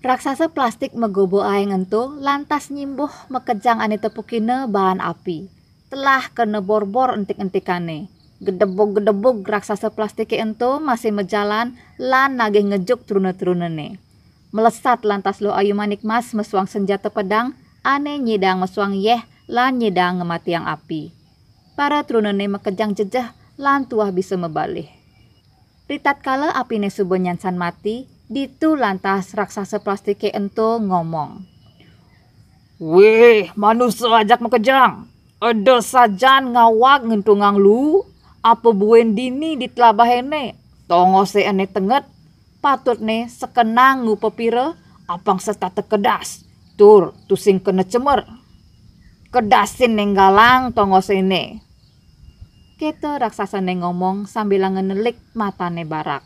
Raksasa plastik megobo aeng entu lantas nyimbuh mekejang ane tepukine bahan api. Telah kene borbor entik-entikane. Gedebog-gedebog raksasa plastik entu masih mejalan lan nage ngejuk trune-trunene. Melesat lantas lo ayu manik mas mesuang senjata pedang, ane nyidang mesuang yeh lan nyidang ngemati yang api. Para trunene mekejang jejah lan tuah bisa mebalih. Ritat kala apine nyansan mati, Ditu lantas raksasa plastik ento ngomong. Weh, manusia ajak mekejang. Ada sajan ngawak ngentungang lu. Apa buen dini ditelabahene. Tongo se ene tenget. Patut ne sekenang ngupepire. Apang serta tekedas. Tur, tusing kena cemer. Kedasin neng galang tongo sene. Kita raksasa neng ngomong sambil ngenelik matane barak.